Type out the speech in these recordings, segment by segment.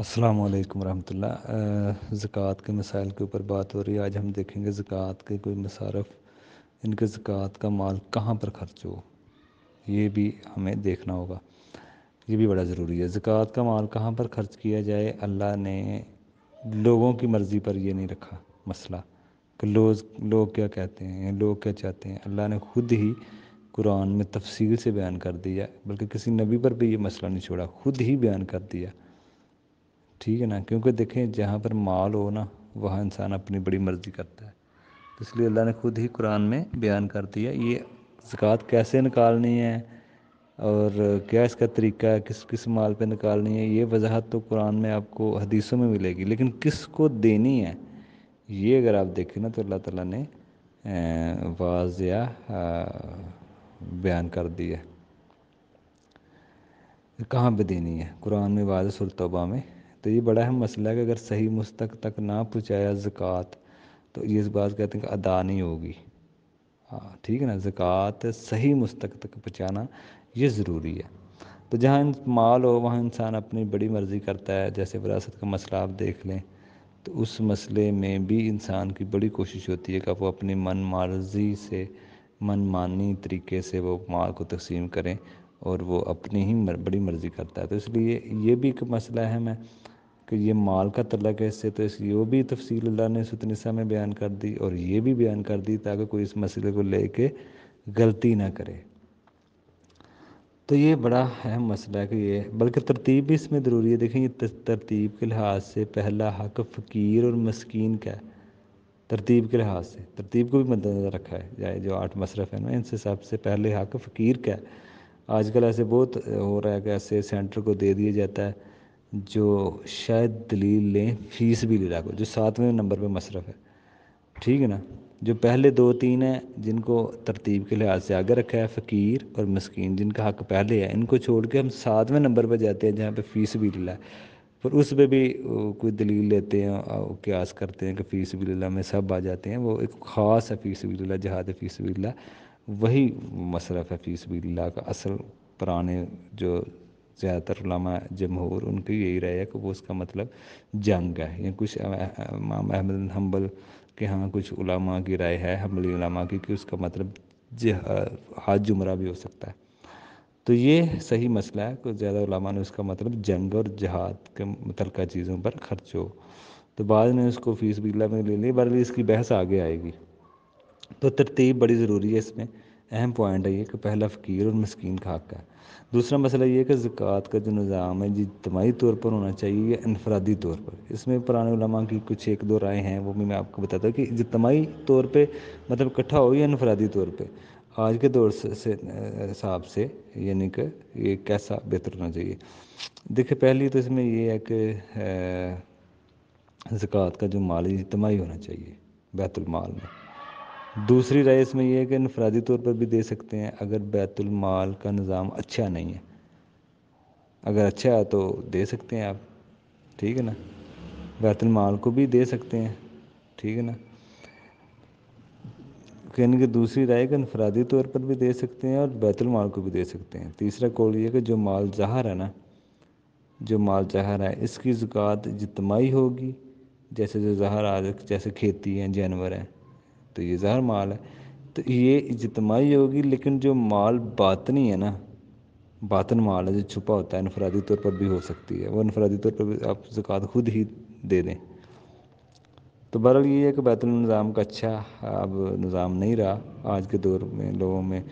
अस्सलाम वालेकुम रहमतुल्लाह ज़क़़त के मसाइल के ऊपर बात हो रही है आज हम देखेंगे ज़क़़त के कोई मसारफ इनके ज़क़़त का माल कहाँ पर खर्च हो ये भी हमें देखना होगा ये भी बड़ा ज़रूरी है ज़क़़त का माल कहाँ पर खर्च किया जाए अल्लाह ने लोगों की मर्ज़ी पर यह नहीं रखा मसला कि लोग लोग क्या कहते हैं लोग क्या चाहते हैं अल्लाह ने खुद ही कुरान में तफसील से बयान कर दिया बल्कि किसी नबी पर भी ये मसला नहीं छोड़ा खुद ही बयान कर दिया ठीक है ना क्योंकि देखें जहाँ पर माल हो ना वहाँ इंसान अपनी बड़ी मर्ज़ी करता है तो इसलिए अल्लाह ने खुद ही कुरान में बयान कर दिया ये ज़क़़त कैसे निकालनी है और क्या इसका तरीका है किस किस माल पे निकालनी है ये वजाहत तो कुरान में आपको हदीसों में मिलेगी लेकिन किस को देनी है ये अगर आप देखें ना तो अल्लाह ताला ने वाज या बयान कर दिया कहाँ पे देनी है कुरान में वाज सुरतबा में तो ये बड़ा अहम मसला है कि अगर सही मुस्तक तक ना पहुँचाया ज़क़़त तो ये इस बात कहते हैं कि अदा नहीं होगी हाँ ठीक है ना ज़क़़त सही मुस्तक तक पहुँचाना ये ज़रूरी है तो जहाँ माल हो वहाँ इंसान अपनी बड़ी मर्ज़ी करता है जैसे विरासत का मसला आप देख लें तो उस मसले में भी इंसान की बड़ी कोशिश होती है कि वो अपनी मन मर्ज़ी से मनमानी तरीके से वो माल को तकसीम करें और वो अपनी ही मर, बड़ी मर्ज़ी करता है तो इसलिए ये भी एक मसला है मैं कि ये माल का तला कैसे तो इसलिए वो भी तफसील अल्लाह ने सतनिसा में बयान कर दी और ये भी बयान कर दी ताकि कोई इस मसले को ले कर गलती ना करे तो ये बड़ा अहम मसला है कि ये बल्कि तरतीब भी इसमें ज़रूरी है देखें ये तरतीब के लिहाज से पहला हक फ़कीर और मस्किन का है तरतीब के लिहाज से तरतीब को भी मद्देनजर रखा है जाए जो आठ मशरफ है ना इनसे सबसे पहले हक फ़कीर का है आजकल ऐसे बहुत हो रहा है कि ऐसे सेंटर को दे दिया जाता है जो शायद दलील लें फीस भी ले रहा जो सातवें नंबर पर मशरफ है ठीक है ना जो पहले दो तीन हैं जिनको तरतीब के लिहाज से आगे रखा है फ़कीर और मस्किन जिनका हक पहले है इनको छोड़ के हम सातवें नंबर पर जाते हैं जहाँ पर फीस भी लीला है पर उस पर भी कोई दलील लेते हैं क्यास करते हैं कि फ़ीस भी लीला में सब आ जाते हैं वो एक ख़ास है फीस भी लीला जहाद फीस भी लीला वही मसरफ़ है फ़ीस बिल्ला का असल पुराने जो ज़्यादातर लामा जमहूर उनकी यही राय है कि वो उसका मतलब जंग है या कुछ इमाम अहमद हम्बल के यहाँ कुछ उलामा की राय है हम्बली उलामा की कि उसका मतलब हाथ जुमरा भी हो सकता है तो ये सही मसला है कि ज़्यादा उलामा ने उसका मतलब जंग और जहाद के मुतल चीज़ों पर खर्च हो तो बाद में उसको फीस बिल्ला में ले लिया बरली इसकी बहस आगे आएगी तो तरतीब बड़ी ज़रूरी है इसमें अहम पॉइंट है ये कि पहला फ़कीर और मस्किन का हक है दूसरा मसला ये कि ज़क़़त का जो निज़ाम है इजतमाही तौर पर होना चाहिए या इनफरादी तौर पर इसमें पुराने उलमा की कुछ एक दो राय हैं वो भी मैं आपको बताता हूँ कि जितमाही तौर पर मतलब इकट्ठा हो या इनफरादी तौर पर आज के दौर से हिसाब से यानी कि ये कैसा बेहतर होना चाहिए देखिए पहली तो इसमें ये है कि ज़क़़त का जो माल है इजमाही होना चाहिए बैतुलमाल में दूसरी राय इसमें यह है कि इनफरादी तौर पर भी दे सकते हैं अगर बैतुलमाल का निज़ाम अच्छा नहीं है अगर अच्छा है तो दे सकते हैं आप ठीक है ना बैतुलमाल को भी दे सकते हैं ठीक है ना कहने की दूसरी राय कि इनफरादी तौर पर भी दे सकते हैं और माल को भी दे सकते हैं तीसरा कौल ये कि जो माल जहर है ना जो माल जहर है इसकी जुकात जितमाही होगी जैसे जो जहर आज जैसे खेती हैं जानवर हैं तो ये ज़हर माल है तो ये इजतमाही होगी लेकिन जो माल बातनी है ना बातन माल है जो छुपा होता है इनफरादी तौर पर भी हो सकती है वो इनफरादी तौर पर भी आप जक़ात खुद ही दे दें तो बहरहाल ये है कि निज़ाम का अच्छा अब निज़ाम नहीं रहा आज के दौर में लोगों में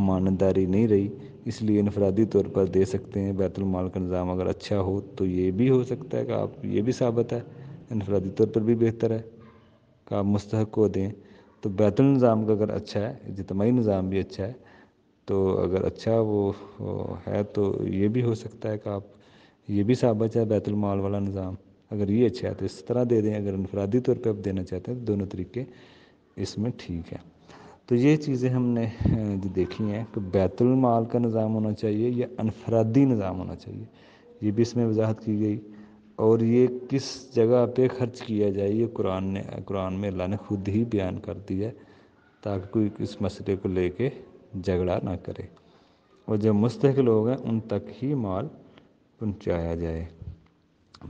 अमानतदारी नहीं रही इसलिए इनफरादी तौर पर दे सकते हैं बैतुलमाल का निज़ाम अगर अच्छा हो तो ये भी हो सकता है कि आप ये भी साबित है इनफरादी तौर पर भी बेहतर है कि आप मुस्तक को दें तो बैतुल निज़ाम का अगर अच्छा है इजतमाही निज़ाम भी अच्छा है तो अगर अच्छा वो है तो ये भी हो सकता है कि आप ये भी साबित है बैतुलमाल वाला निज़ाम अगर ये अच्छा है तो इस तरह दे दें अगर इनफरादी तौर पर आप देना चाहते हैं तो दोनों तरीके इसमें ठीक है तो ये चीज़ें हमने जो देखी हैं कि बैतुलमाल का निज़ाम होना चाहिए या अनफरादी निज़ाम होना चाहिए ये भी इसमें वजाहत की गई और ये किस जगह पे खर्च किया जाए ये कुरान ने कुरान में अल्लाह ने खुद ही बयान कर दिया ताकि कोई इस मसले को लेके झगड़ा ना करे और जो मुस्तक लोग हैं उन तक ही माल पहुँचाया जाए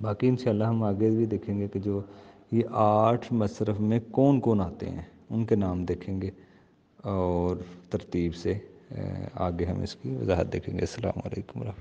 बाकी इन हम आगे भी देखेंगे कि जो ये आठ मशरफ में कौन कौन आते हैं उनके नाम देखेंगे और तरतीब से आगे हम इसकी वजाहत देखेंगे अल्लाम वरहमल